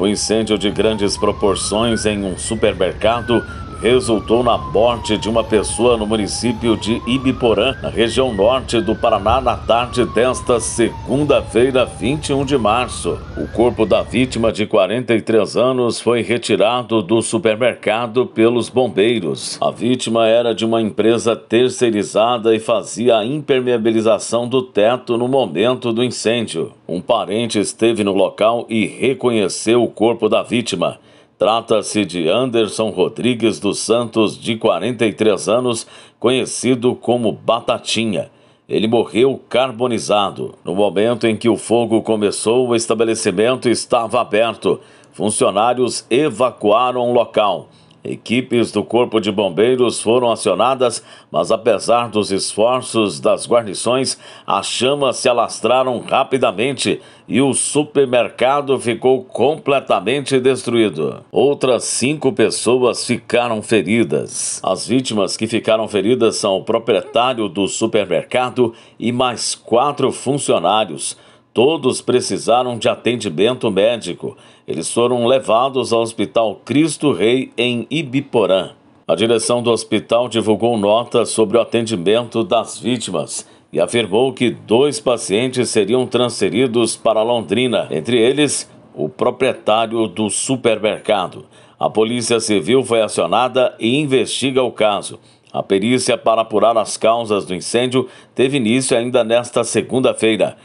O incêndio de grandes proporções em um supermercado resultou na morte de uma pessoa no município de Ibiporã, na região norte do Paraná, na tarde desta segunda-feira, 21 de março. O corpo da vítima, de 43 anos, foi retirado do supermercado pelos bombeiros. A vítima era de uma empresa terceirizada e fazia a impermeabilização do teto no momento do incêndio. Um parente esteve no local e reconheceu o corpo da vítima. Trata-se de Anderson Rodrigues dos Santos, de 43 anos, conhecido como Batatinha. Ele morreu carbonizado. No momento em que o fogo começou, o estabelecimento estava aberto. Funcionários evacuaram o local. Equipes do Corpo de Bombeiros foram acionadas, mas apesar dos esforços das guarnições, as chamas se alastraram rapidamente e o supermercado ficou completamente destruído. Outras cinco pessoas ficaram feridas. As vítimas que ficaram feridas são o proprietário do supermercado e mais quatro funcionários. Todos precisaram de atendimento médico. Eles foram levados ao Hospital Cristo Rei em Ibiporã. A direção do hospital divulgou nota sobre o atendimento das vítimas e afirmou que dois pacientes seriam transferidos para Londrina, entre eles o proprietário do supermercado. A Polícia Civil foi acionada e investiga o caso. A perícia para apurar as causas do incêndio teve início ainda nesta segunda-feira.